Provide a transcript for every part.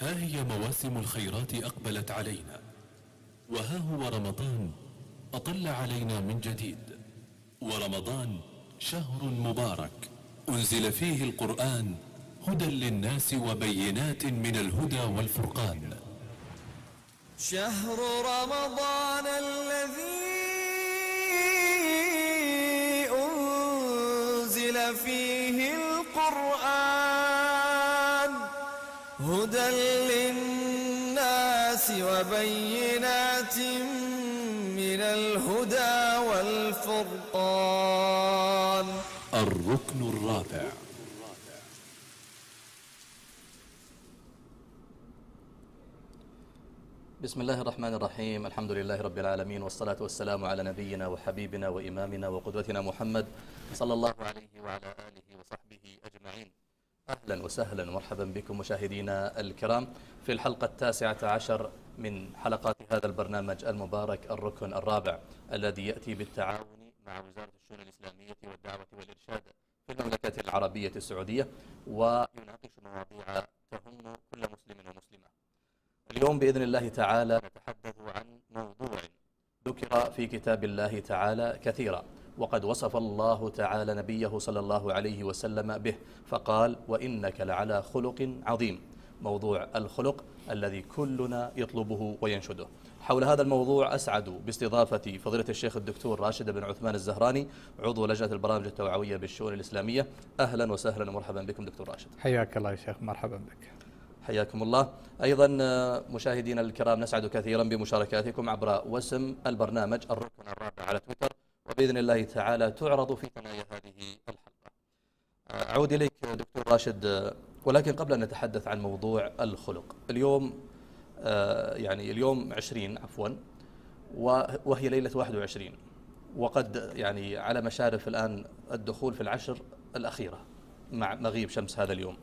ها آه هي مواسم الخيرات أقبلت علينا وها هو رمضان أطل علينا من جديد ورمضان شهر مبارك أنزل فيه القرآن هدى للناس وبينات من الهدى والفرقان شهر رمضان الذي أنزل فيه القرآن هدى للناس وبينات من الهدى والفرقان الركن الرابع بسم الله الرحمن الرحيم الحمد لله رب العالمين والصلاة والسلام على نبينا وحبيبنا وإمامنا وقدوتنا محمد صلى الله عليه وعلى آله وصحبه أجمعين أهلا وسهلا ومرحبا بكم مشاهدينا الكرام في الحلقة التاسعة عشر من حلقات هذا البرنامج المبارك الركن الرابع الذي يأتي بالتعاون مع وزارة الشؤون الإسلامية والدعوة والإرشاد في المملكة العربية السعودية ويناقش مواضيع تهم كل مسلم ومسلمة اليوم بإذن الله تعالى نتحدث عن موضوع ذكر في كتاب الله تعالى كثيرا وقد وصف الله تعالى نبيه صلى الله عليه وسلم به فقال وإنك لعلى خلق عظيم موضوع الخلق الذي كلنا يطلبه وينشده حول هذا الموضوع أسعد باستضافة فضيلة الشيخ الدكتور راشد بن عثمان الزهراني عضو لجنة البرامج التوعوية بالشؤون الإسلامية أهلا وسهلا ومرحبا بكم دكتور راشد حياك الله يا شيخ مرحبا بك حياكم الله أيضا مشاهدينا الكرام نسعد كثيرا بمشاركاتكم عبر وسم البرنامج الركن الرابع على تويتر وباذن الله تعالى تعرض في ثنايا هذه الحلقه. آه، اعود اليك دكتور راشد آه، ولكن قبل ان نتحدث عن موضوع الخلق، اليوم آه، يعني اليوم 20 عفوا وهي ليله 21 وقد يعني على مشارف الان الدخول في العشر الاخيره مع مغيب شمس هذا اليوم.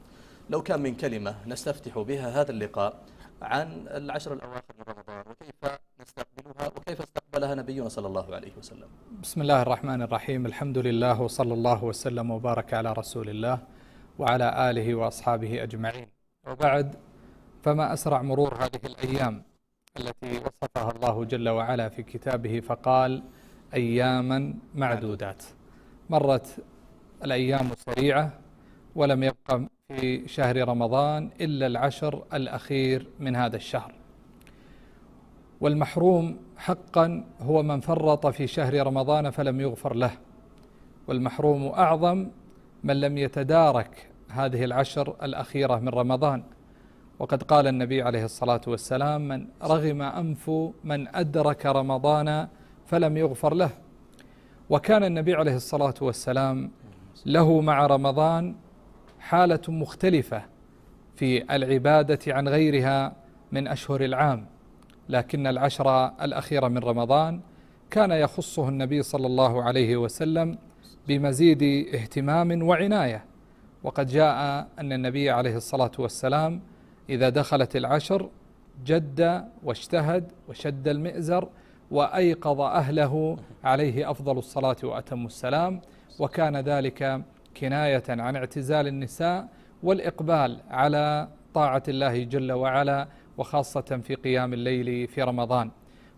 لو كان من كلمه نستفتح بها هذا اللقاء عن العشر الأواخر من رمضان وكيف نستقبلها وكيف استقبلها نبينا صلى الله عليه وسلم بسم الله الرحمن الرحيم الحمد لله وصلى الله وسلم وبارك على رسول الله وعلى آله وأصحابه أجمعين وبعد فما أسرع مرور هذه الأيام التي وصفها الله جل وعلا في كتابه فقال أياما معدودات مرت الأيام سريعة ولم يبقى في شهر رمضان إلا العشر الأخير من هذا الشهر والمحروم حقا هو من فرط في شهر رمضان فلم يغفر له والمحروم أعظم من لم يتدارك هذه العشر الأخيرة من رمضان وقد قال النبي عليه الصلاة والسلام من رغم أنف من أدرك رمضان فلم يغفر له وكان النبي عليه الصلاة والسلام له مع رمضان حالة مختلفة في العبادة عن غيرها من أشهر العام لكن العشر الأخيرة من رمضان كان يخصه النبي صلى الله عليه وسلم بمزيد اهتمام وعناية وقد جاء أن النبي عليه الصلاة والسلام إذا دخلت العشر جد واجتهد وشد المئزر وأيقظ أهله عليه أفضل الصلاة وأتم السلام وكان ذلك كناية عن اعتزال النساء والإقبال على طاعة الله جل وعلا وخاصة في قيام الليل في رمضان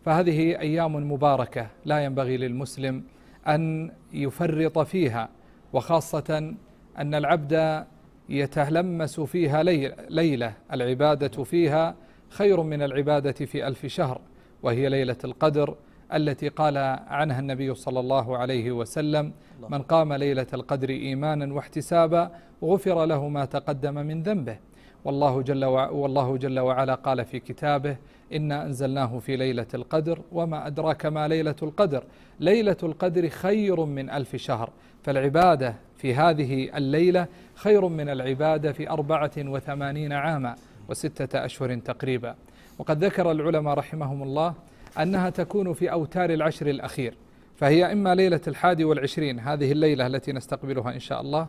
فهذه أيام مباركة لا ينبغي للمسلم أن يفرط فيها وخاصة أن العبد يتلمس فيها ليلة العبادة فيها خير من العبادة في ألف شهر وهي ليلة القدر التي قال عنها النبي صلى الله عليه وسلم من قام ليلة القدر إيمانا واحتسابا غفر له ما تقدم من ذنبه والله جل, وع والله جل وعلا قال في كتابه إنا أنزلناه في ليلة القدر وما أدراك ما ليلة القدر ليلة القدر خير من ألف شهر فالعبادة في هذه الليلة خير من العبادة في أربعة وثمانين عاما وستة أشهر تقريبا وقد ذكر العلماء رحمهم الله أنها تكون في أوتار العشر الأخير فهي إما ليلة الحادي والعشرين هذه الليلة التي نستقبلها إن شاء الله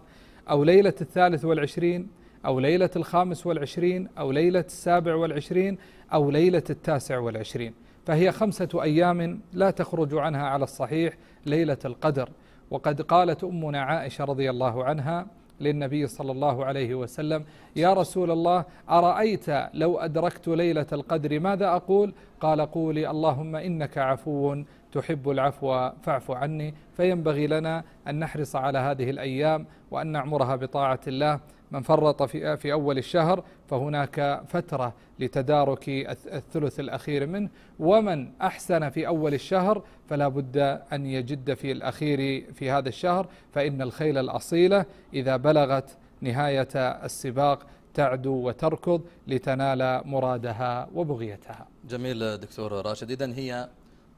أو ليلة الثالث والعشرين أو ليلة الخامس والعشرين أو ليلة السابع والعشرين أو ليلة التاسع والعشرين فهي خمسة أيام لا تخرج عنها على الصحيح ليلة القدر وقد قالت أمنا عائشة رضي الله عنها للنبي صلى الله عليه وسلم يا رسول الله أرأيت لو أدركت ليلة القدر ماذا أقول قال قولي اللهم إنك عفو تحب العفو فاعف عني فينبغي لنا أن نحرص على هذه الأيام وأن نعمرها بطاعة الله من فرط في في اول الشهر فهناك فتره لتدارك الثلث الاخير منه ومن احسن في اول الشهر فلا بد ان يجد في الاخير في هذا الشهر فان الخيل الاصيله اذا بلغت نهايه السباق تعدو وتركض لتنال مرادها وبغيتها. جميل دكتور راشد، اذا هي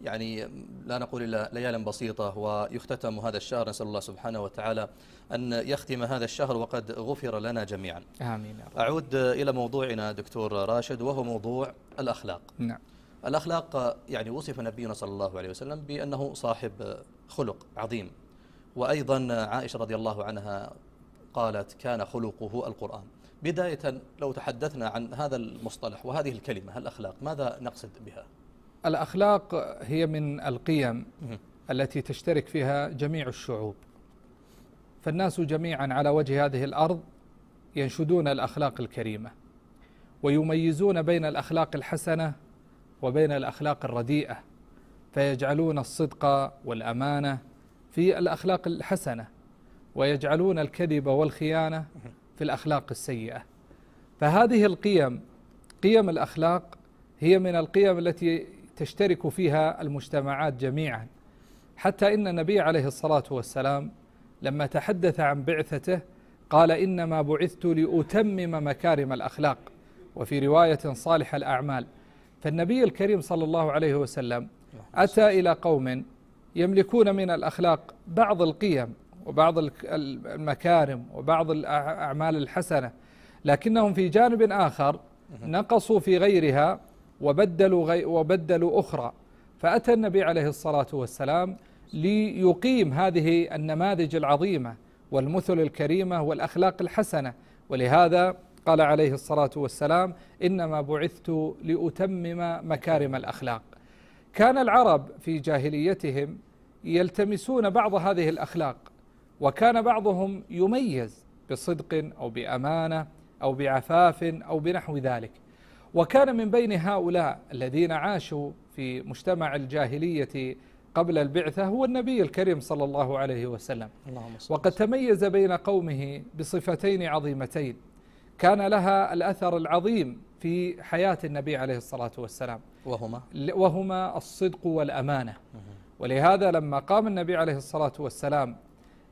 يعني لا نقول إلا ليال بسيطة ويختتم هذا الشهر نسأل الله سبحانه وتعالى أن يختم هذا الشهر وقد غفر لنا جميعا آمين يا رب. أعود إلى موضوعنا دكتور راشد وهو موضوع الأخلاق نعم الأخلاق يعني وصف نبينا صلى الله عليه وسلم بأنه صاحب خلق عظيم وأيضا عائشة رضي الله عنها قالت كان خلقه القرآن بداية لو تحدثنا عن هذا المصطلح وهذه الكلمة الأخلاق ماذا نقصد بها؟ الأخلاق هي من القيم التي تشترك فيها جميع الشعوب فالناس جميعا على وجه هذه الأرض ينشدون الأخلاق الكريمة ويميزون بين الأخلاق الحسنة وبين الأخلاق الرديئة فيجعلون الصدق والأمانة في الأخلاق الحسنة ويجعلون الكذب والخيانة في الأخلاق السيئة فهذه القيم قيم الأخلاق هي من القيم التي تشترك فيها المجتمعات جميعا حتى إن النبي عليه الصلاة والسلام لما تحدث عن بعثته قال إنما بعثت لأتمم مكارم الأخلاق وفي رواية صالح الأعمال فالنبي الكريم صلى الله عليه وسلم أتى إلى قوم يملكون من الأخلاق بعض القيم وبعض المكارم وبعض الأعمال الحسنة لكنهم في جانب آخر نقصوا في غيرها وبدلوا, غي وبدلوا أخرى فأتى النبي عليه الصلاة والسلام ليقيم هذه النماذج العظيمة والمثل الكريمة والأخلاق الحسنة ولهذا قال عليه الصلاة والسلام إنما بعثت لأتمم مكارم الأخلاق كان العرب في جاهليتهم يلتمسون بعض هذه الأخلاق وكان بعضهم يميز بصدق أو بأمانة أو بعفاف أو بنحو ذلك وكان من بين هؤلاء الذين عاشوا في مجتمع الجاهلية قبل البعثة هو النبي الكريم صلى الله عليه وسلم اللهم وقد تميز بين قومه بصفتين عظيمتين كان لها الأثر العظيم في حياة النبي عليه الصلاة والسلام وهما وهما الصدق والأمانة ولهذا لما قام النبي عليه الصلاة والسلام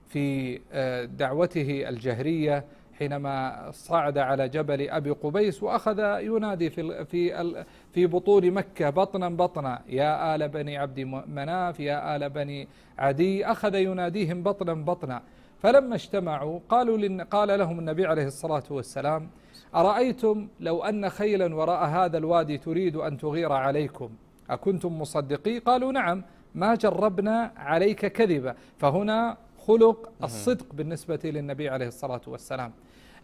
في آه، دعوته الجهرية حينما صعد على جبل أبي قبيس وأخذ ينادي في في في بطون مكة بطنا بطنا يا آل بني عبد مناف يا آل بني عدي أخذ يناديهم بطنا بطنا فلما اجتمعوا قالوا لن قال لهم النبي عليه الصلاة والسلام أرأيتم لو أن خيلا وراء هذا الوادي تريد أن تغير عليكم أكنتم مصدقي قالوا نعم ما جربنا عليك كذبا فهنا خلق الصدق بالنسبة للنبي عليه الصلاة والسلام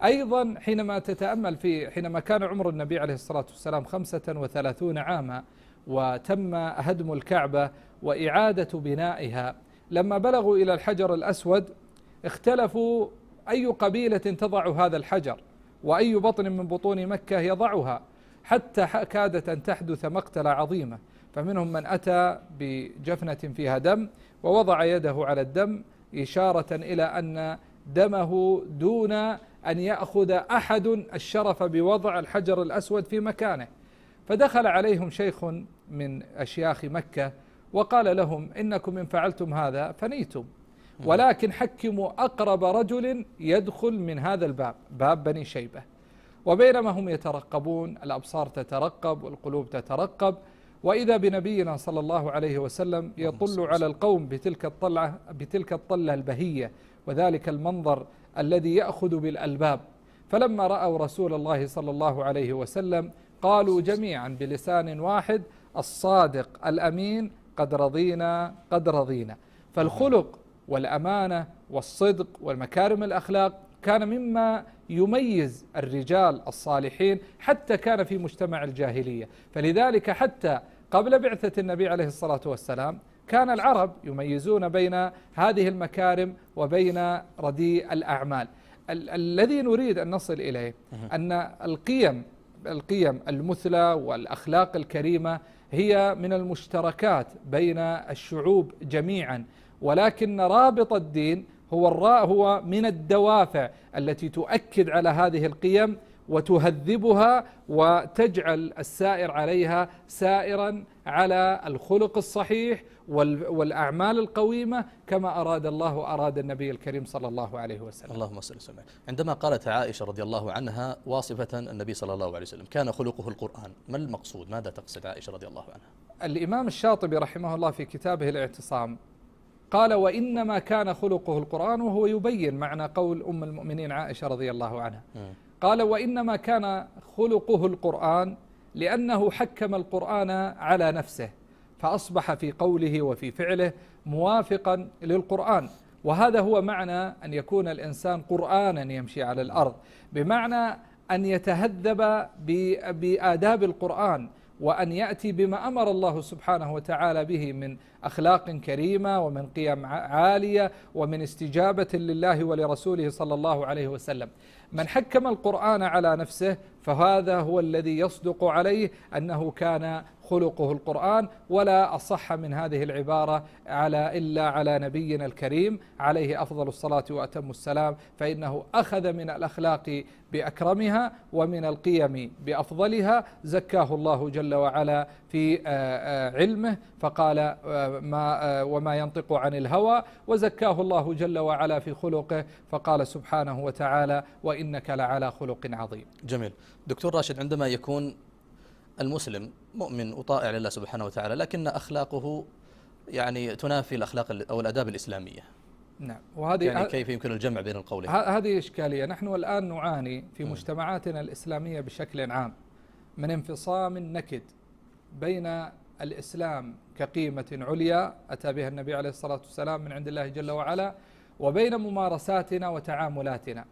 أيضا حينما تتأمل في حينما كان عمر النبي عليه الصلاة والسلام 35 عاما وتم هدم الكعبة وإعادة بنائها لما بلغوا إلى الحجر الأسود اختلفوا أي قبيلة تضع هذا الحجر وأي بطن من بطون مكة يضعها حتى كادت أن تحدث مقتلة عظيمة فمنهم من أتى بجفنة فيها دم ووضع يده على الدم إشارة إلى أن دمه دون أن يأخذ أحد الشرف بوضع الحجر الأسود في مكانه فدخل عليهم شيخ من أشياخ مكة وقال لهم إنكم إن فعلتم هذا فنيتم ولكن حكموا أقرب رجل يدخل من هذا الباب باب بني شيبة وبينما هم يترقبون الأبصار تترقب والقلوب تترقب وإذا بنبينا صلى الله عليه وسلم يطل على القوم بتلك الطلعة بتلك الطلة البهية وذلك المنظر الذي يأخذ بالألباب فلما رأوا رسول الله صلى الله عليه وسلم قالوا جميعا بلسان واحد الصادق الأمين قد رضينا قد رضينا فالخلق والأمانة والصدق والمكارم الأخلاق كان مما يميز الرجال الصالحين حتى كان في مجتمع الجاهلية فلذلك حتى قبل بعثة النبي عليه الصلاة والسلام كان العرب يميزون بين هذه المكارم وبين رديء الأعمال ال الذي نريد أن نصل إليه أن القيم القيم المثلى والأخلاق الكريمة هي من المشتركات بين الشعوب جميعا ولكن رابط الدين هو هو من الدوافع التي تؤكد على هذه القيم وتهذبها وتجعل السائر عليها سائرا على الخلق الصحيح والأعمال القويمة كما أراد الله أراد النبي الكريم صلى الله عليه وسلم اللهم صل وسلم عندما قالت عائشة رضي الله عنها واصفة النبي صلى الله عليه وسلم كان خلقه القرآن ما المقصود ماذا تقصد عائشة رضي الله عنها الإمام الشاطبي رحمه الله في كتابه الاعتصام قال وإنما كان خلقه القرآن وهو يبين معنى قول أم المؤمنين عائشة رضي الله عنها م. قال وإنما كان خلقه القرآن لأنه حكم القرآن على نفسه فأصبح في قوله وفي فعله موافقا للقرآن وهذا هو معنى أن يكون الإنسان قرآنا يمشي على الأرض بمعنى أن يتهذب بآداب القرآن وأن يأتي بما أمر الله سبحانه وتعالى به من أخلاق كريمة ومن قيم عالية ومن استجابة لله ولرسوله صلى الله عليه وسلم من حكم القرآن على نفسه فهذا هو الذي يصدق عليه أنه كان خلقه القرآن ولا أصح من هذه العبارة على إلا على نبينا الكريم عليه أفضل الصلاة وأتم السلام فإنه أخذ من الأخلاق بأكرمها ومن القيم بأفضلها زكاه الله جل وعلا في آه، آه، علمه فقال آه، ما وما ينطق عن الهوى وزكاه الله جل وعلا في خلقه فقال سبحانه وتعالى وإنك لعلى خلق عظيم جميل دكتور راشد عندما يكون المسلم مؤمن وطائع لله سبحانه وتعالى لكن أخلاقه يعني تنافي الأخلاق أو الأداب الإسلامية نعم وهذه يعني كيف يمكن الجمع بين القولين هذه إشكالية نحن الآن نعاني في مجتمعاتنا الإسلامية بشكل عام من انفصام نكد بين الإسلام كقيمة عليا أتى بها النبي عليه الصلاة والسلام من عند الله جل وعلا وبين ممارساتنا وتعاملاتنا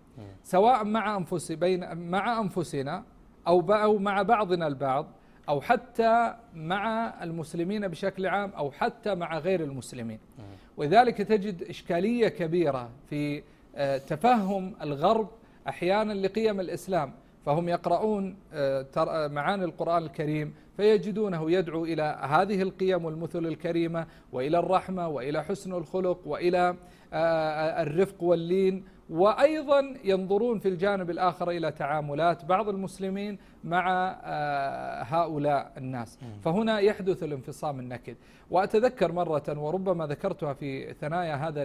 سواء مع أنفس بين مع أنفسنا أو أو مع بعضنا البعض أو حتى مع المسلمين بشكل عام أو حتى مع غير المسلمين وذلك تجد إشكالية كبيرة في آه، تفهم الغرب أحيانا لقيم الإسلام فهم يقرؤون آه، آه، معاني القرآن الكريم فيجدونه يدعو إلى هذه القيم والمثل الكريمة وإلى الرحمة وإلى حسن الخلق وإلى الرفق واللين وايضا ينظرون في الجانب الاخر الى تعاملات بعض المسلمين مع آه، هؤلاء الناس، فهنا يحدث الانفصام النكد، واتذكر مره وربما ذكرتها في ثنايا هذا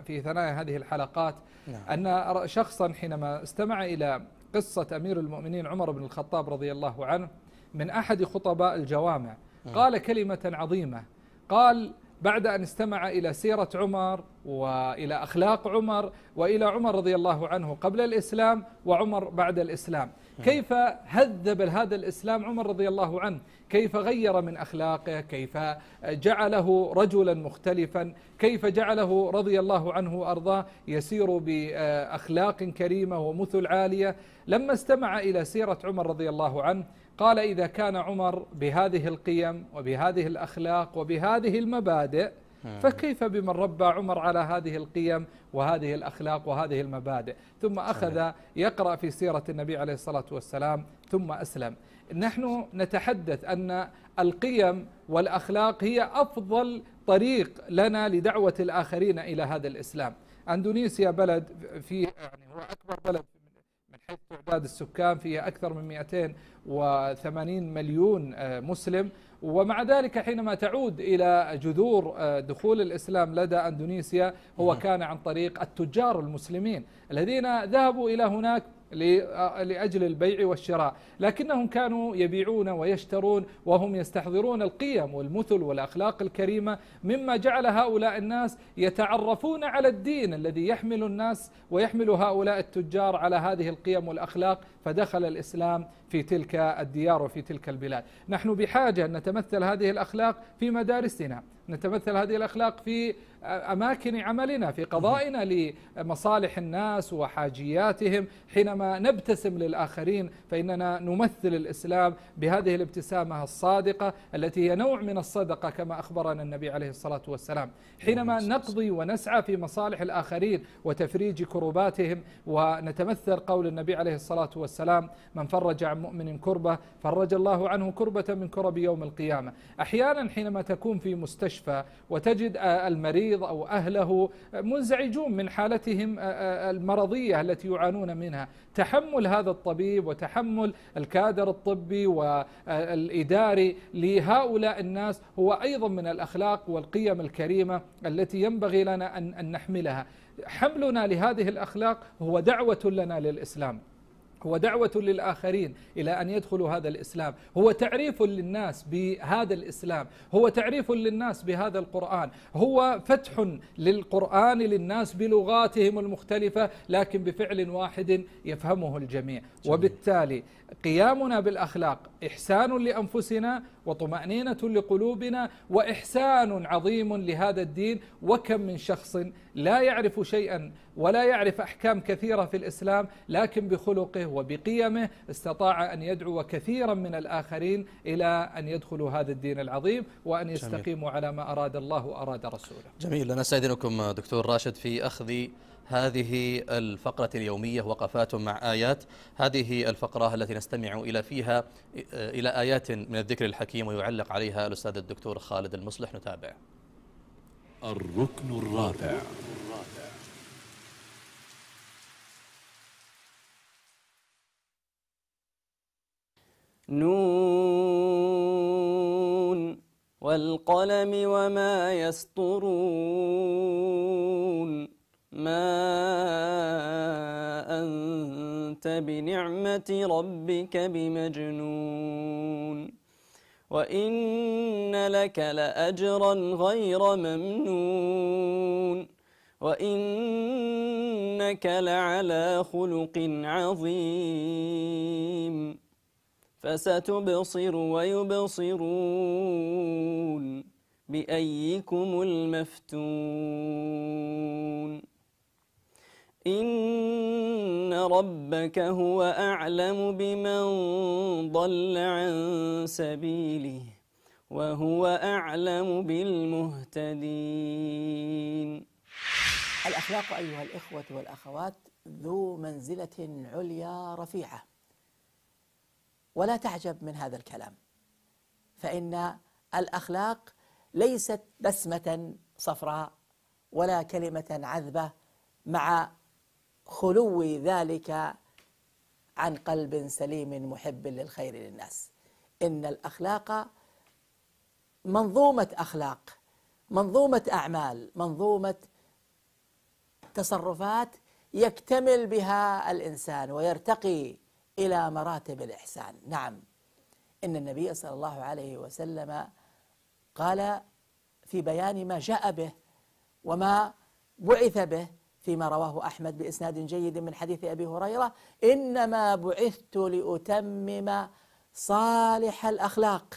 في ثنايا هذه الحلقات نعم. ان شخصا حينما استمع الى قصه امير المؤمنين عمر بن الخطاب رضي الله عنه من احد خطباء الجوامع قال كلمه عظيمه قال بعد أن استمع إلى سيرة عمر وإلى أخلاق عمر وإلى عمر رضي الله عنه قبل الإسلام وعمر بعد الإسلام نعم. كيف هذب هذا الإسلام عمر رضي الله عنه كيف غير من أخلاقه كيف جعله رجلا مختلفا كيف جعله رضي الله عنه أرضاه يسير بأخلاق كريمة ومثل عالية لما استمع إلى سيرة عمر رضي الله عنه قال إذا كان عمر بهذه القيم وبهذه الأخلاق وبهذه المبادئ فكيف بمن ربى عمر على هذه القيم وهذه الأخلاق وهذه المبادئ ثم أخذ يقرأ في سيرة النبي عليه الصلاة والسلام ثم أسلم نحن نتحدث أن القيم والأخلاق هي أفضل طريق لنا لدعوة الآخرين إلى هذا الإسلام أندونيسيا بلد في يعني هو أكبر بلد في حيث تعداد السكان فيها أكثر من 280 مليون آه، مسلم ومع ذلك حينما تعود إلى جذور آه، دخول الإسلام لدى أندونيسيا هو كان عن طريق التجار المسلمين الذين ذهبوا إلى هناك لأجل البيع والشراء لكنهم كانوا يبيعون ويشترون وهم يستحضرون القيم والمثل والأخلاق الكريمة مما جعل هؤلاء الناس يتعرفون على الدين الذي يحمل الناس ويحمل هؤلاء التجار على هذه القيم والأخلاق فدخل الإسلام في تلك الديار وفي تلك البلاد نحن بحاجة أن نتمثل هذه الأخلاق في مدارسنا نتمثل هذه الأخلاق في أماكن عملنا في قضائنا لمصالح الناس وحاجياتهم حينما نبتسم للآخرين فإننا نمثل الإسلام بهذه الابتسامة الصادقة التي هي نوع من الصدقة كما أخبرنا النبي عليه الصلاة والسلام حينما نعم. نقضي ونسعى في مصالح الآخرين وتفريج كروباتهم ونتمثل قول النبي عليه الصلاة والسلام والسلام من فرج عن مؤمن كربة فرج الله عنه كربة من كرب يوم القيامة أحيانا حينما تكون في مستشفى وتجد آه، المريض أو أهله منزعجون من حالتهم آه، آه، المرضية التي يعانون منها تحمل هذا الطبيب وتحمل الكادر الطبي والإداري لهؤلاء الناس هو أيضا من الأخلاق والقيم الكريمة التي ينبغي لنا أن نحملها حملنا لهذه الأخلاق هو دعوة لنا للإسلام هو دعوة للآخرين إلى أن يدخلوا هذا الإسلام هو تعريف للناس بهذا الإسلام هو تعريف للناس بهذا القرآن هو فتح للقرآن للناس بلغاتهم المختلفة لكن بفعل واحد يفهمه الجميع وبالتالي قيامنا بالأخلاق إحسان لأنفسنا وطمأنينة لقلوبنا وإحسان عظيم لهذا الدين وكم من شخص لا يعرف شيئا ولا يعرف أحكام كثيرة في الإسلام لكن بخلقه وبقيمه استطاع أن يدعو كثيرا من الآخرين إلى أن يدخلوا هذا الدين العظيم وأن يستقيموا جميل. على ما أراد الله وأراد رسوله جميل أنا أستأذنكم دكتور راشد في أخذ هذه الفقرة اليومية وقفات مع آيات هذه الفقرة التي نستمع إلى فيها إلى آيات من الذكر الحكيم ويعلق عليها الأستاذ الدكتور خالد المصلح نتابع الركن الرابع نون والقلم وما يسطرون ما أنت بنعمة ربك بمجنون وإن لك لأجرا غير ممنون وإنك لعلى خلق عظيم فستبصر ويبصرون بأيكم المفتون إن ربك هو أعلم بمن ضل عن سبيله وهو أعلم بالمهتدين الأخلاق أيها الإخوة والأخوات ذو منزلة عليا رفيعة ولا تعجب من هذا الكلام فإن الأخلاق ليست بسمة صفراء ولا كلمة عذبة مع خلو ذلك عن قلب سليم محب للخير للناس إن الأخلاق منظومة أخلاق منظومة أعمال منظومة تصرفات يكتمل بها الإنسان ويرتقي إلى مراتب الإحسان نعم إن النبي صلى الله عليه وسلم قال في بيان ما جاء به وما بعث به فيما رواه أحمد بإسناد جيد من حديث أبي هريرة إنما بعثت لأتمم صالح الأخلاق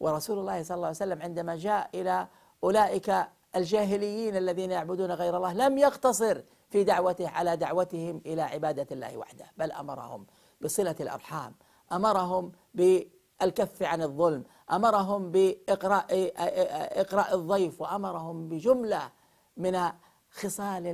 ورسول الله صلى الله عليه وسلم عندما جاء إلى أولئك الجاهليين الذين يعبدون غير الله لم يقتصر في دعوته على دعوتهم إلى عبادة الله وحده بل أمرهم بصلة الأرحام أمرهم بالكف عن الظلم أمرهم بإقراء إقراء الضيف وأمرهم بجملة من خصال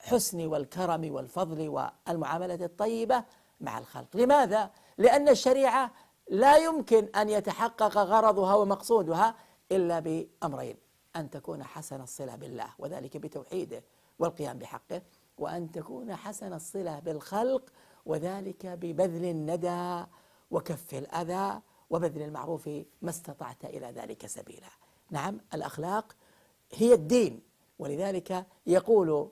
الحسن والكرم والفضل والمعاملة الطيبة مع الخلق لماذا؟ لأن الشريعة لا يمكن أن يتحقق غرضها ومقصودها إلا بأمرين أن تكون حسن الصلة بالله وذلك بتوحيده والقيام بحقه وأن تكون حسن الصلة بالخلق وذلك ببذل الندى وكف الأذى وبذل المعروف ما استطعت إلى ذلك سبيلا نعم الأخلاق هي الدين ولذلك يقول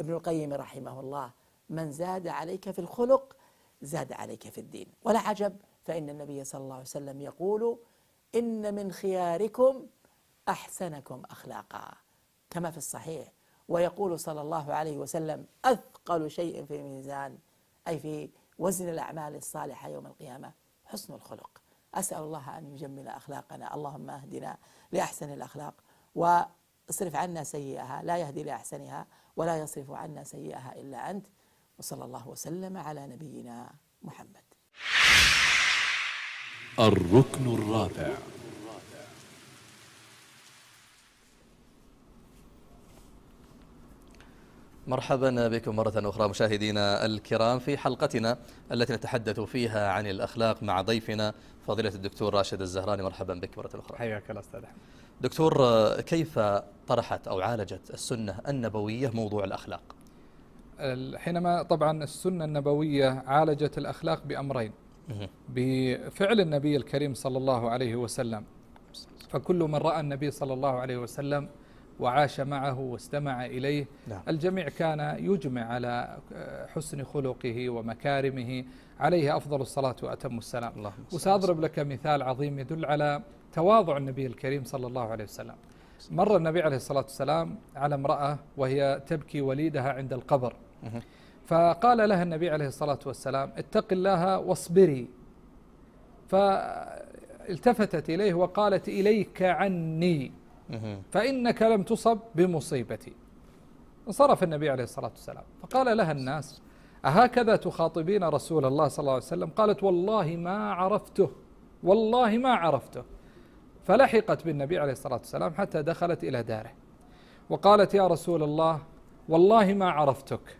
ابن القيم رحمه الله من زاد عليك في الخلق زاد عليك في الدين ولا عجب فإن النبي صلى الله عليه وسلم يقول إن من خياركم أحسنكم أخلاقا كما في الصحيح ويقول صلى الله عليه وسلم أثقل شيء في الميزان أي في وزن الأعمال الصالحة يوم القيامة حسن الخلق أسأل الله أن يجمل أخلاقنا اللهم أهدنا لأحسن الأخلاق و اصرف عنا سيئها لا يهدي لأحسنها ولا يصرف عنا سيئها إلا أنت وصلى الله وسلم على نبينا محمد الركن الرابع مرحبا بكم مرة أخرى مشاهدينا الكرام في حلقتنا التي نتحدث فيها عن الأخلاق مع ضيفنا فضيلة الدكتور راشد الزهراني مرحبا بك مرة أخرى حياك الله أستاذ أحمد دكتور كيف طرحت أو عالجت السنة النبوية موضوع الأخلاق؟ حينما طبعا السنة النبوية عالجت الأخلاق بأمرين بفعل النبي الكريم صلى الله عليه وسلم فكل من رأى النبي صلى الله عليه وسلم وعاش معه واستمع إليه لا. نعم. الجميع كان يجمع على آه، حسن خلقه ومكارمه عليه أفضل الصلاة وأتم السلام الله وسأضرب لك مثال عظيم يدل على تواضع النبي الكريم صلى الله عليه وسلم مر النبي عليه الصلاة والسلام على امرأة وهي تبكي وليدها عند القبر فقال لها النبي عليه الصلاة والسلام اتق الله واصبري فالتفتت إليه وقالت إليك عني فإنك لم تصب بمصيبتي انصرف النبي عليه الصلاة والسلام فقال لها الناس أهكذا تخاطبين رسول الله صلى الله عليه وسلم قالت والله ما عرفته والله ما عرفته فلحقت بالنبي عليه الصلاة والسلام حتى دخلت إلى داره وقالت يا رسول الله والله ما عرفتك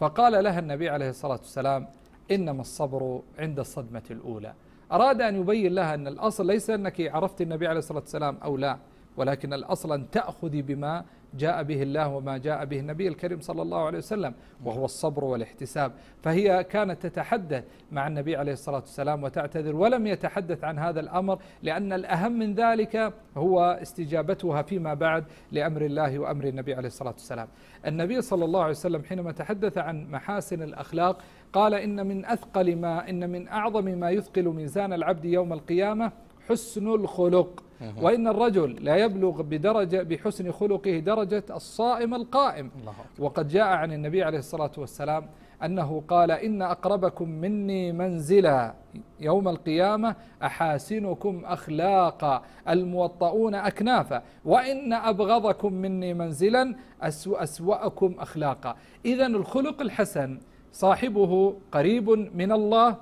فقال لها النبي عليه الصلاة والسلام إنما الصبر عند الصدمة الأولى أراد أن يبين لها أن الأصل ليس أنك عرفت النبي عليه الصلاة والسلام أو لا ولكن الأصل أن تأخذي بما جاء به الله وما جاء به النبي الكريم صلى الله عليه وسلم وهو الصبر والاحتساب فهي كانت تتحدث مع النبي عليه الصلاة والسلام وتعتذر ولم يتحدث عن هذا الأمر لأن الأهم من ذلك هو استجابتها فيما بعد لأمر الله وأمر النبي عليه الصلاة والسلام النبي صلى الله عليه وسلم حينما تحدث عن محاسن الأخلاق قال إن من أثقل ما إن من أعظم ما يثقل ميزان العبد يوم القيامة حسن الخلق وإن الرجل لا يبلغ بدرجة بحسن خلقه درجة الصائم القائم وقد جاء عن النبي عليه الصلاة والسلام أنه قال إن أقربكم مني منزلا يوم القيامة أحاسنكم أخلاقا الموطؤون أكنافا وإن أبغضكم مني منزلا أسوأكم أخلاقا إذا الخلق الحسن صاحبه قريب من الله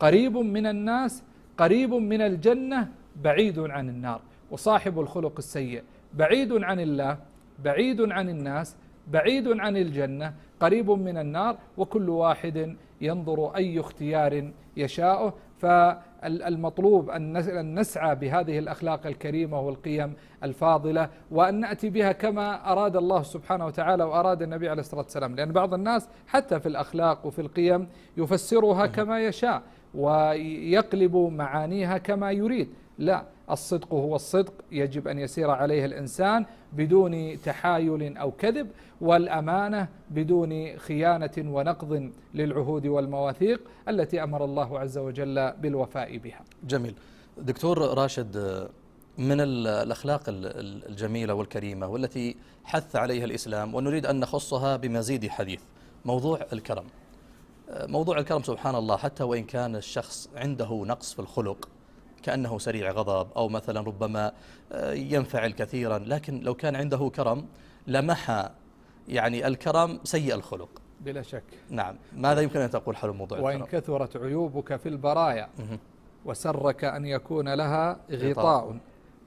قريب من الناس قريب من الجنة بعيد عن النار وصاحب الخلق السيء بعيد عن الله بعيد عن الناس بعيد عن الجنة قريب من النار وكل واحد ينظر أي اختيار يشاءه فالمطلوب أن نسعى بهذه الأخلاق الكريمة والقيم الفاضلة وأن نأتي بها كما أراد الله سبحانه وتعالى وأراد النبي عليه الصلاة والسلام لأن بعض الناس حتى في الأخلاق وفي القيم يفسرها كما يشاء ويقلب معانيها كما يريد لا الصدق هو الصدق يجب أن يسير عليه الإنسان بدون تحايل أو كذب والأمانة بدون خيانة ونقض للعهود والمواثيق التي أمر الله عز وجل بالوفاء بها جميل دكتور راشد من الأخلاق الجميلة والكريمة والتي حث عليها الإسلام ونريد أن نخصها بمزيد حديث موضوع الكرم موضوع الكرم سبحان الله حتى وإن كان الشخص عنده نقص في الخلق كأنه سريع غضب أو مثلا ربما آه، ينفعل كثيرا لكن لو كان عنده كرم لمحى يعني الكرم سيء الخلق بلا شك نعم ماذا يمكن أن تقول حول موضوع وإن الكرم؟ كثرت عيوبك في البرايا وسرك أن يكون لها غطاء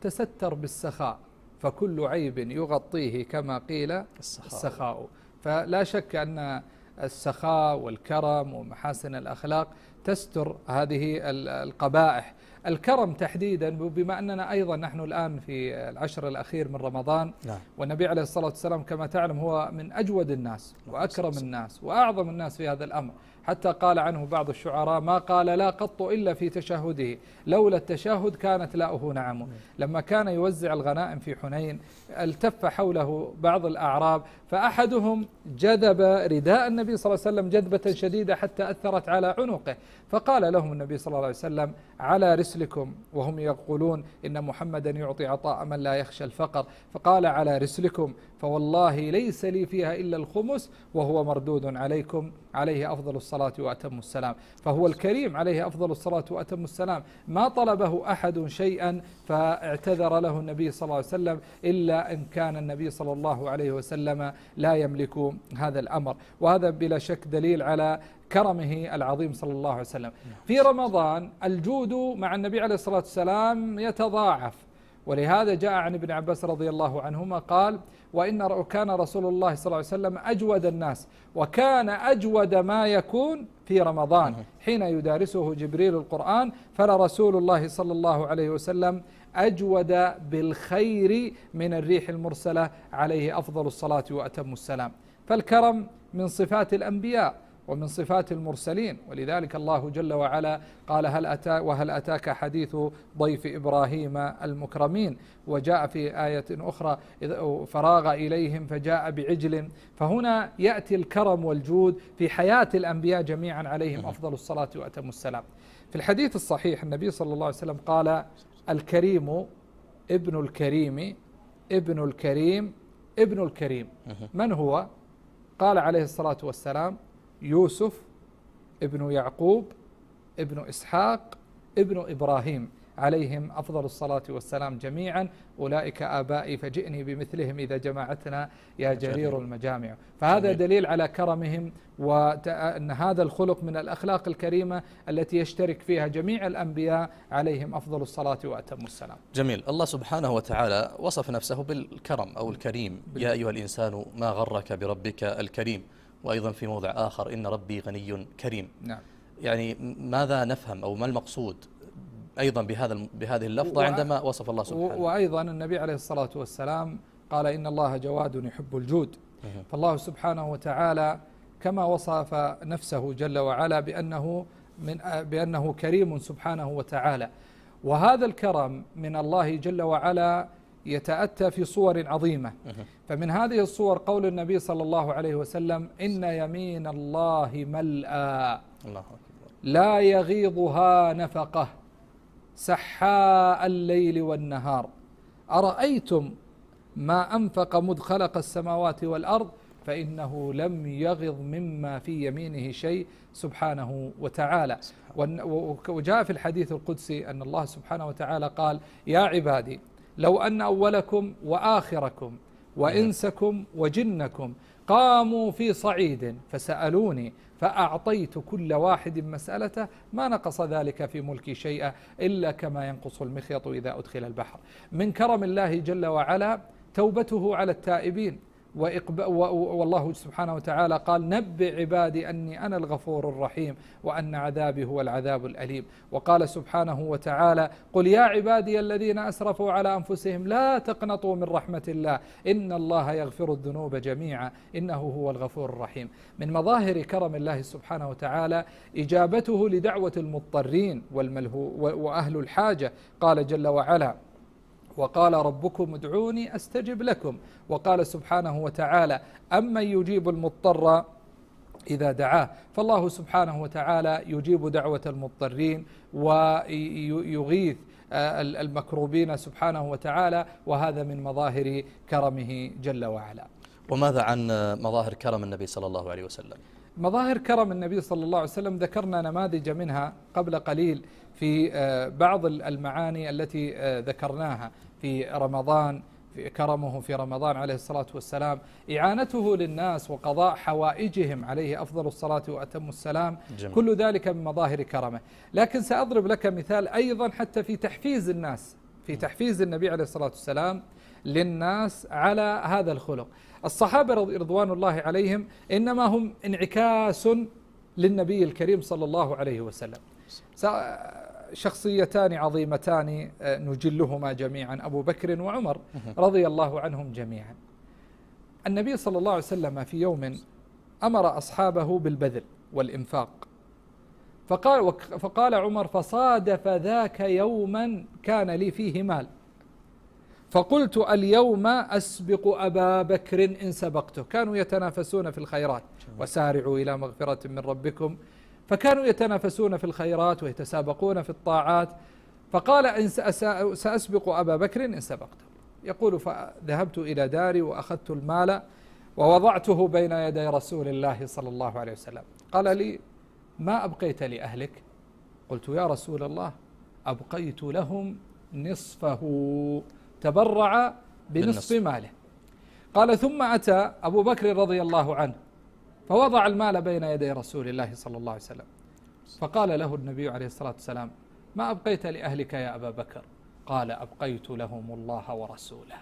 تستر بالسخاء فكل عيب يغطيه كما قيل السخاء, السخاء. فلا شك أن السخاء والكرم ومحاسن الأخلاق تستر هذه القبائح الكرم تحديدا بما أننا أيضا نحن الآن في العشر الأخير من رمضان نعم. والنبي عليه الصلاة والسلام كما تعلم هو من أجود الناس نعم. وأكرم الناس وأعظم الناس في هذا الأمر حتى قال عنه بعض الشعراء ما قال لا قط إلا في تشهده لولا التشهد كانت لاؤه نعمه نعم. لما كان يوزع الغنائم في حنين التف حوله بعض الأعراب فأحدهم جذب رداء النبي صلى الله عليه وسلم جذبة شديدة حتى أثرت على عنقه فقال لهم النبي صلى الله عليه وسلم على رسلكم وهم يقولون إن محمدا يعطي عطاء من لا يخشى الفقر فقال على رسلكم فوالله ليس لي فيها إلا الخمس وهو مردود عليكم عليه أفضل الصلاة الصلاة وأتم السلام فهو الكريم عليه أفضل الصلاة وأتم السلام ما طلبه أحد شيئا فاعتذر له النبي صلى الله عليه وسلم إلا إن كان النبي صلى الله عليه وسلم لا يملك هذا الأمر وهذا بلا شك دليل على كرمه العظيم صلى الله عليه وسلم في رمضان الجود مع النبي عليه الصلاة والسلام يتضاعف ولهذا جاء عن ابن عباس رضي الله عنهما قال وإن كان رسول الله صلى الله عليه وسلم أجود الناس وكان أجود ما يكون في رمضان حين يدارسه جبريل القرآن فلرسول الله صلى الله عليه وسلم أجود بالخير من الريح المرسلة عليه أفضل الصلاة وأتم السلام فالكرم من صفات الأنبياء ومن صفات المرسلين ولذلك الله جل وعلا قال هل أتا وهل أتاك حديث ضيف إبراهيم المكرمين وجاء في آية أخرى فراغ إليهم فجاء بعجل فهنا يأتي الكرم والجود في حياة الأنبياء جميعا عليهم أفضل الصلاة وأتم السلام في الحديث الصحيح النبي صلى الله عليه وسلم قال الكريم ابن الكريم ابن الكريم ابن الكريم من هو؟ قال عليه الصلاة والسلام يوسف ابن يعقوب ابن إسحاق ابن إبراهيم عليهم أفضل الصلاة والسلام جميعا أولئك آبائي فجئني بمثلهم إذا جمعتنا يا جرير المجامع فهذا دليل على كرمهم وأن هذا الخلق من الأخلاق الكريمة التي يشترك فيها جميع الأنبياء عليهم أفضل الصلاة وأتم السلام جميل الله سبحانه وتعالى وصف نفسه بالكرم أو الكريم يا أيها الإنسان ما غرك بربك الكريم وأيضا في موضع آخر إن ربي غني كريم نعم يعني ماذا نفهم أو ما المقصود أيضا بهذا بهذه اللفظة عندما وصف الله سبحانه وأيضا النبي عليه الصلاة والسلام قال إن الله جواد يحب الجود فالله سبحانه وتعالى كما وصف نفسه جل وعلا بأنه من بأنه كريم سبحانه وتعالى وهذا الكرم من الله جل وعلا يتأتى في صور عظيمة فمن هذه الصور قول النبي صلى الله عليه وسلم إن يمين الله ملأى لا يغيضها نفقة سحاء الليل والنهار أرأيتم ما أنفق مذ خلق السماوات والأرض فإنه لم يغض مما في يمينه شيء سبحانه وتعالى وجاء في الحديث القدسي أن الله سبحانه وتعالى قال يا عبادي لو أن أولكم وآخركم وإنسكم وجنكم قاموا في صعيد فسألوني فأعطيت كل واحد مسألته ما نقص ذلك في ملكي شيئا إلا كما ينقص المخيط إذا أدخل البحر من كرم الله جل وعلا توبته على التائبين والله سبحانه وتعالى قال نبئ عبادي أني أنا الغفور الرحيم وأن عذابي هو العذاب الأليم وقال سبحانه وتعالى قل يا عبادي الذين أسرفوا على أنفسهم لا تقنطوا من رحمة الله إن الله يغفر الذنوب جميعا إنه هو الغفور الرحيم من مظاهر كرم الله سبحانه وتعالى إجابته لدعوة المضطرين والملهو وأهل الحاجة قال جل وعلا وقال ربكم ادعوني أستجب لكم وقال سبحانه وتعالى أمن يجيب المضطر إذا دعاه فالله سبحانه وتعالى يجيب دعوة المضطرين ويغيث آه، المكروبين سبحانه وتعالى وهذا من مظاهر كرمه جل وعلا وماذا عن آه، مظاهر كرم النبي صلى الله عليه وسلم مظاهر كرم النبي صلى الله عليه وسلم ذكرنا نماذج منها قبل قليل في آه، بعض المعاني التي ذكرناها في رمضان في كرمه في رمضان عليه الصلاة والسلام إعانته للناس وقضاء حوائجهم عليه أفضل الصلاة وأتم السلام جميل. كل ذلك من مظاهر كرمه لكن سأضرب لك مثال أيضا حتى في تحفيز الناس في تحفيز النبي عليه الصلاة والسلام للناس على هذا الخلق الصحابة رضوان الله عليهم إنما هم انعكاس للنبي الكريم صلى الله عليه وسلم شخصيتان عظيمتان آه، نجلهما جميعا أبو بكر وعمر رضي الله عنهم جميعا النبي صلى الله عليه وسلم في يوم أمر أصحابه بالبذل والإنفاق فقال, فقال عمر فصادف ذاك يوما كان لي فيه مال فقلت اليوم أسبق أبا بكر إن سبقته كانوا يتنافسون في الخيرات وسارعوا إلى مغفرة من ربكم فكانوا يتنافسون في الخيرات ويتسابقون في الطاعات فقال إن سأسبق أبا بكر إن سبقته يقول فذهبت إلى داري وأخذت المال ووضعته بين يدي رسول الله صلى الله عليه وسلم قال لي ما أبقيت لأهلك قلت يا رسول الله أبقيت لهم نصفه تبرع بنصف ماله قال ثم أتى أبو بكر رضي الله عنه فوضع المال بين يدي رسول الله صلى الله عليه وسلم فقال له النبي عليه الصلاة والسلام ما أبقيت لأهلك يا أبا بكر قال أبقيت لهم الله ورسوله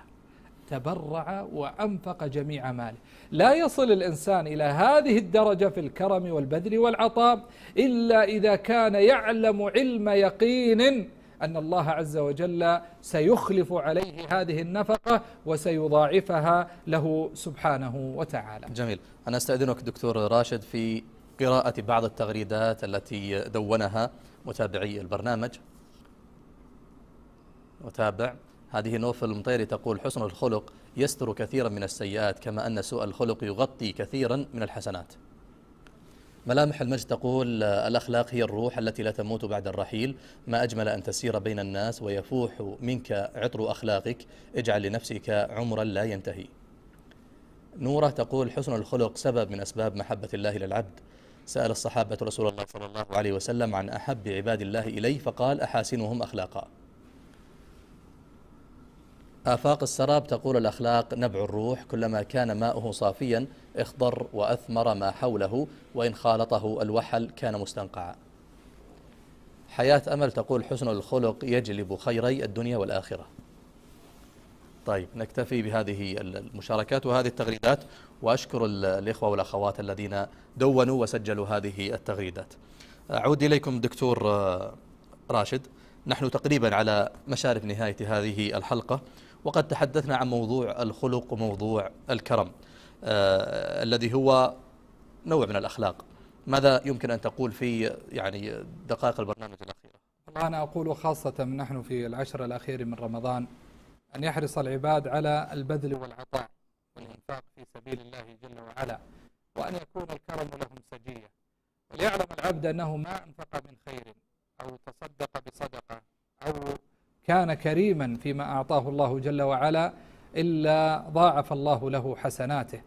تبرع وأنفق جميع ماله لا يصل الإنسان إلى هذه الدرجة في الكرم والبذل والعطاء إلا إذا كان يعلم علم يقين أن الله عز وجل سيخلف عليه هذه النفقة وسيضاعفها له سبحانه وتعالى جميل أنا أستأذنك دكتور راشد في قراءة بعض التغريدات التي دونها متابعي البرنامج متابع هذه نوفل المطيري تقول حسن الخلق يستر كثيرا من السيئات كما أن سوء الخلق يغطي كثيرا من الحسنات ملامح المجد تقول آه، الأخلاق هي الروح التي لا تموت بعد الرحيل ما أجمل أن تسير بين الناس ويفوح منك عطر أخلاقك اجعل لنفسك عمرا لا ينتهي نوره تقول حسن الخلق سبب من أسباب محبة الله للعبد سأل الصحابة رسول الله صلى الله عليه وسلم عن أحب عباد الله إليه فقال أحاسنهم أخلاقا آفاق السراب تقول الأخلاق نبع الروح كلما كان ماؤه صافيا اخضر وأثمر ما حوله وإن خالطه الوحل كان مستنقعا حياة أمل تقول حسن الخلق يجلب خيري الدنيا والآخرة طيب نكتفي بهذه المشاركات وهذه التغريدات وأشكر الإخوة والأخوات الذين دونوا وسجلوا هذه التغريدات أعود إليكم دكتور آه، راشد نحن تقريبا على مشارف نهاية هذه الحلقة وقد تحدثنا عن موضوع الخلق وموضوع الكرم آه الذي هو نوع من الأخلاق ماذا يمكن أن تقول في يعني دقائق البرنامج الأخيرة والله أنا أقول خاصة نحن في العشر الأخير من رمضان أن يحرص العباد على البذل والعطاء والإنفاق في سبيل الله جل وعلا وأن يكون الكرم لهم سجية وليعلم العبد أنه ما أنفق من خير أو تصدق بصدقة أو كان كريما فيما أعطاه الله جل وعلا إلا ضاعف الله له حسناته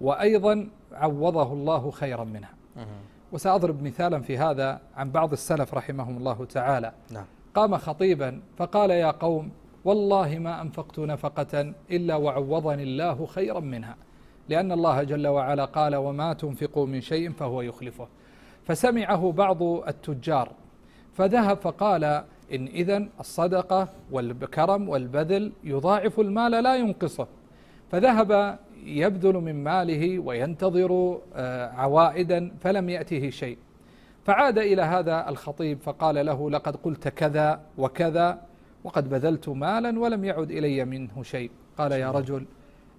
وأيضا عوضه الله خيرا منها وسأضرب مثالا في هذا عن بعض السلف رحمهم الله تعالى نعم. قام خطيبا فقال يا قوم والله ما أنفقت نفقة إلا وعوضني الله خيرا منها لأن الله جل وعلا قال وما تنفقوا من شيء فهو يخلفه فسمعه بعض التجار فذهب فقال إن إذا الصدقة والكرم والبذل يضاعف المال لا ينقصه فذهب يبذل من ماله وينتظر آه، عوائدا فلم يأته شيء فعاد إلى هذا الخطيب فقال له لقد قلت كذا وكذا وقد بذلت مالا ولم يعد إلي منه شيء قال يا رجل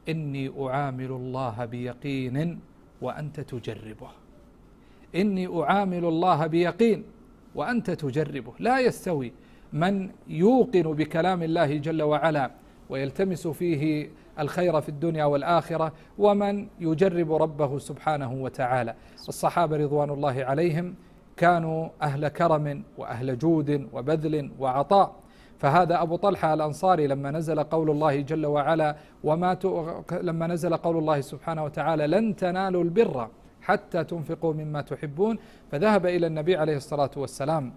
إني أعامل الله بيقين وأنت تجربه إني أعامل الله بيقين وأنت تجربه لا يستوي من يوقن بكلام الله جل وعلا ويلتمس فيه الخير في الدنيا والآخرة ومن يجرب ربه سبحانه وتعالى الصحابة رضوان الله عليهم كانوا أهل كرم وأهل جود وبذل وعطاء فهذا أبو طلحة الأنصاري لما نزل قول الله جل وعلا وما لما نزل قول الله سبحانه وتعالى لن تنالوا البر حتى تنفقوا مما تحبون فذهب إلى النبي عليه الصلاة والسلام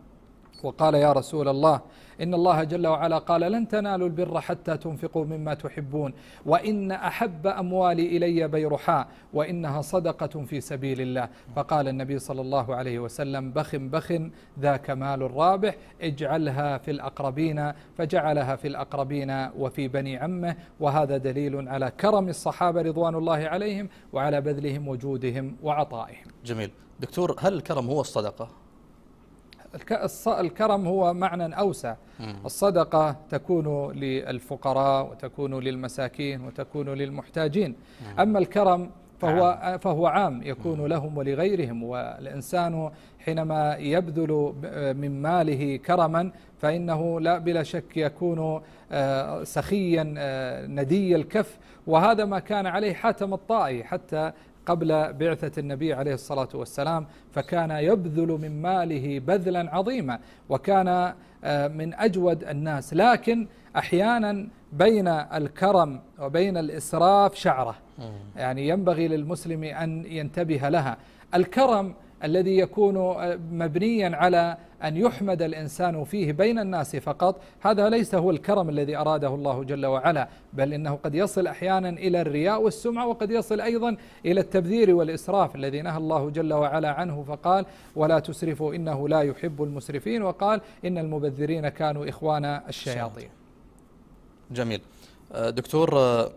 وقال يا رسول الله إن الله جل وعلا قال لن تنالوا البر حتى تنفقوا مما تحبون وإن أحب أموالي إلي بيرحاء وإنها صدقة في سبيل الله فقال النبي صلى الله عليه وسلم بخ بخ ذاك مال رابح اجعلها في الأقربين فجعلها في الأقربين وفي بني عمه وهذا دليل على كرم الصحابة رضوان الله عليهم وعلى بذلهم وجودهم وعطائهم جميل دكتور هل الكرم هو الصدقة؟ الكرم هو معنى أوسع الصدقة تكون للفقراء وتكون للمساكين وتكون للمحتاجين أما الكرم فهو فهو عام يكون لهم ولغيرهم والإنسان حينما يبذل من ماله كرما فإنه لا بلا شك يكون سخيا ندي الكف وهذا ما كان عليه حاتم الطائي حتى قبل بعثة النبي عليه الصلاة والسلام فكان يبذل من ماله بذلا عظيما وكان آه، من أجود الناس لكن أحيانا بين الكرم وبين الإسراف شعره يعني ينبغي للمسلم أن ينتبه لها الكرم الذي يكون آه، مبنيا على أن يحمد الإنسان فيه بين الناس فقط هذا ليس هو الكرم الذي أراده الله جل وعلا بل إنه قد يصل أحيانا إلى الرياء والسمعة وقد يصل أيضا إلى التبذير والإسراف الذي نهى الله جل وعلا عنه فقال ولا تسرفوا إنه لا يحب المسرفين وقال إن المبذرين كانوا إخوان الشياطين جميل آه، دكتور آه،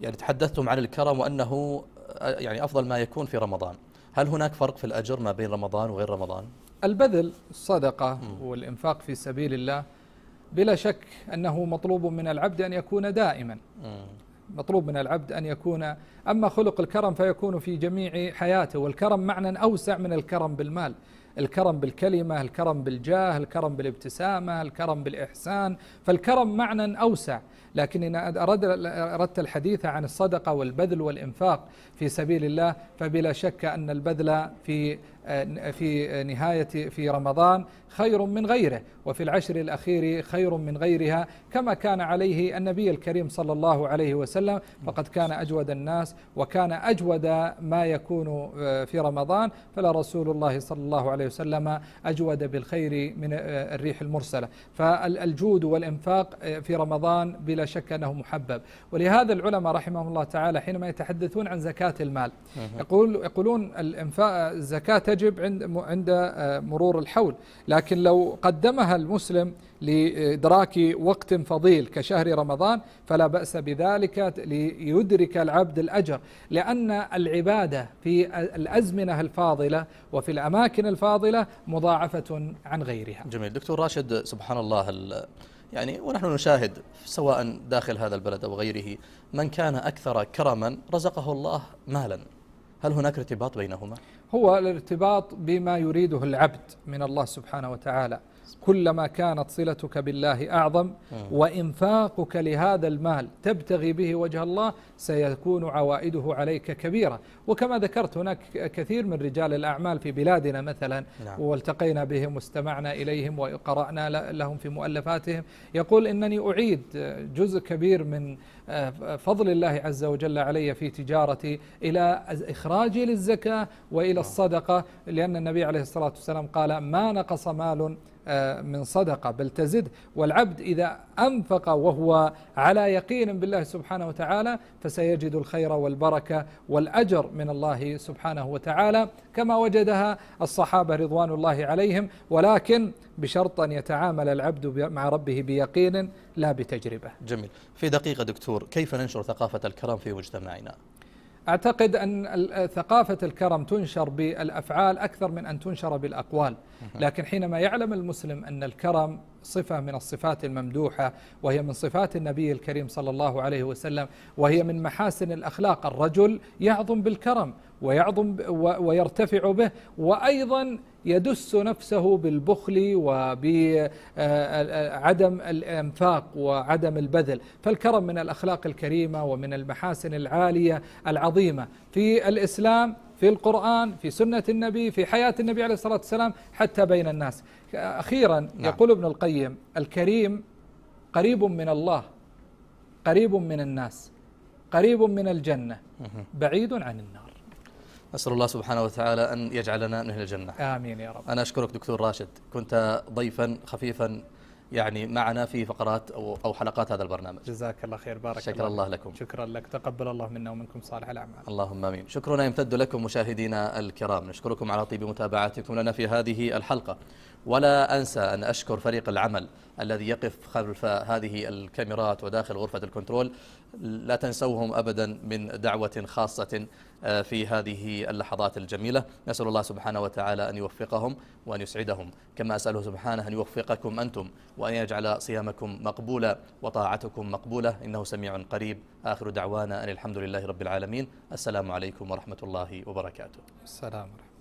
يعني تحدثتم عن الكرم وأنه يعني أفضل ما يكون في رمضان هل هناك فرق في الأجر ما بين رمضان وغير رمضان؟ البذل الصدقة والإنفاق في سبيل الله بلا شك أنه مطلوب من العبد أن يكون دائما مطلوب من العبد أن يكون أما خلق الكرم فيكون في جميع حياته والكرم معنى أوسع من الكرم بالمال الكرم بالكلمة الكرم بالجاه الكرم بالابتسامة الكرم بالإحسان فالكرم معنى أوسع لكن إن أردت الحديث عن الصدقة والبذل والإنفاق في سبيل الله فبلا شك أن البذل في في نهاية في رمضان خير من غيره وفي العشر الأخير خير من غيرها كما كان عليه النبي الكريم صلى الله عليه وسلم فقد كان أجود الناس وكان أجود ما يكون آه، في رمضان فلا رسول الله صلى الله عليه وسلم أجود بالخير من آه، الريح المرسلة فالجود والإنفاق آه، في رمضان بلا لا شك أنه محبب ولهذا العلماء رحمهم الله تعالى حينما يتحدثون عن زكاة المال يقول يقولون الزكاة تجب عند عند آه، مرور الحول لكن لو قدمها المسلم لإدراك وقت فضيل كشهر رمضان فلا بأس بذلك ليدرك العبد الأجر لأن العبادة في الأزمنة الفاضلة وفي الأماكن الفاضلة مضاعفة عن غيرها جميل دكتور راشد سبحان الله يعني ونحن نشاهد سواء داخل هذا البلد أو غيره من كان أكثر كرما رزقه الله مالا هل هناك ارتباط بينهما؟ هو الارتباط بما يريده العبد من الله سبحانه وتعالى كلما كانت صلتك بالله أعظم آه. وإنفاقك لهذا المال تبتغي به وجه الله سيكون عوائده عليك كبيرة وكما ذكرت هناك كثير من رجال الأعمال في بلادنا مثلا نعم. والتقينا بهم واستمعنا إليهم وقرأنا لهم في مؤلفاتهم يقول إنني أعيد جزء كبير من آه، فضل الله عز وجل علي في تجارتي إلى إخراجي للزكاة وإلى نعم. الصدقة لأن النبي عليه الصلاة والسلام قال ما نقص مال آه، من صدقة بل تزد والعبد إذا أنفق وهو على يقين بالله سبحانه وتعالى فسيجد الخير والبركة والأجر من الله سبحانه وتعالى كما وجدها الصحابة رضوان الله عليهم ولكن بشرط أن يتعامل العبد مع ربه بيقين لا بتجربة جميل في دقيقة دكتور كيف ننشر ثقافة الكرم في مجتمعنا؟ أعتقد أن ثقافة الكرم تنشر بالأفعال أكثر من أن تنشر بالأقوال لكن حينما يعلم المسلم أن الكرم صفة من الصفات الممدوحة وهي من صفات النبي الكريم صلى الله عليه وسلم وهي من محاسن الأخلاق الرجل يعظم بالكرم ويعظم ويرتفع به وأيضا يدس نفسه بالبخل وبعدم الانفاق وعدم البذل، فالكرم من الاخلاق الكريمه ومن المحاسن العاليه العظيمه في الاسلام في القرآن في سنة النبي في حياة النبي عليه الصلاة والسلام حتى بين الناس أخيرا نعم. يقول ابن القيم الكريم قريب من الله قريب من الناس قريب من الجنة بعيد عن النار أسأل الله سبحانه وتعالى أن يجعلنا من الجنة آمين يا رب أنا أشكرك دكتور راشد كنت ضيفا خفيفا يعني معنا في فقرات أو, أو حلقات هذا البرنامج جزاك الله خير بارك شكر الله, الله لكم شكرا لك تقبل الله منا ومنكم صالح الأعمال اللهم آمين شكرنا يمتد لكم مشاهدينا الكرام نشكركم على طيب متابعتكم لنا في هذه الحلقة ولا أنسى أن أشكر فريق العمل الذي يقف خلف هذه الكاميرات وداخل غرفة الكنترول لا تنسوهم أبدا من دعوة خاصة آه، في هذه اللحظات الجميلة نسأل الله سبحانه وتعالى أن يوفقهم وأن يسعدهم كما أسأله سبحانه أن يوفقكم أنتم وأن يجعل صيامكم مقبولة وطاعتكم مقبولة إنه سميع قريب آخر دعوانا أن الحمد لله رب العالمين السلام عليكم ورحمة الله وبركاته السلام ورحمة